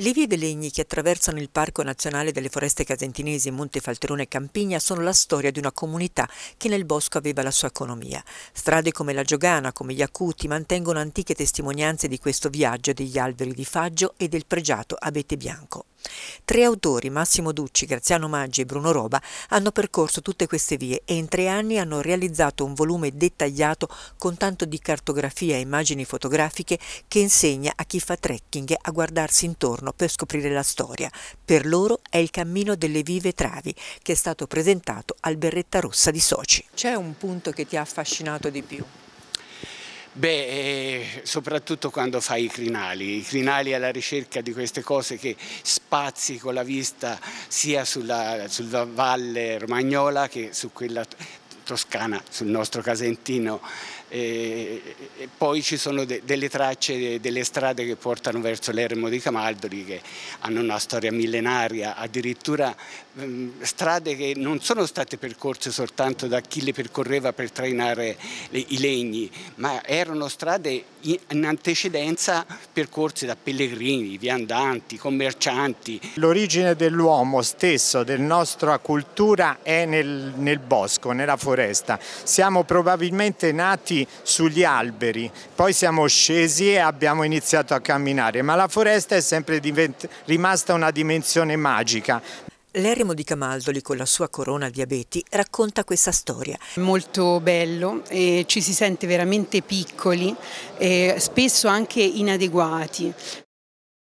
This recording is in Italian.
Lividi e legni che attraversano il Parco Nazionale delle Foreste Casentinesi, Monte Falterone e Campigna sono la storia di una comunità che nel bosco aveva la sua economia. Strade come la Giogana, come gli Acuti, mantengono antiche testimonianze di questo viaggio degli alberi di faggio e del pregiato abete bianco. Tre autori, Massimo Ducci, Graziano Maggi e Bruno Roba, hanno percorso tutte queste vie e in tre anni hanno realizzato un volume dettagliato con tanto di cartografia e immagini fotografiche che insegna a chi fa trekking a guardarsi intorno per scoprire la storia. Per loro è il cammino delle vive travi che è stato presentato al Berretta Rossa di Soci. C'è un punto che ti ha affascinato di più? Beh, eh, soprattutto quando fai i crinali, i crinali alla ricerca di queste cose che spazi con la vista sia sulla, sulla valle romagnola che su quella Toscana, sul nostro Casentino. E, e poi ci sono de, delle tracce, delle strade che portano verso l'Eremo di Camaldoli che hanno una storia millenaria, addirittura mh, strade che non sono state percorse soltanto da chi le percorreva per trainare le, i legni, ma erano strade in, in antecedenza percorse da pellegrini, viandanti, commercianti. L'origine dell'uomo stesso, della nostra cultura è nel, nel bosco, nella foresta foresta. Siamo probabilmente nati sugli alberi, poi siamo scesi e abbiamo iniziato a camminare, ma la foresta è sempre rimasta una dimensione magica. L'eremo di Camaldoli con la sua corona di abeti racconta questa storia. Molto bello, eh, ci si sente veramente piccoli, e spesso anche inadeguati.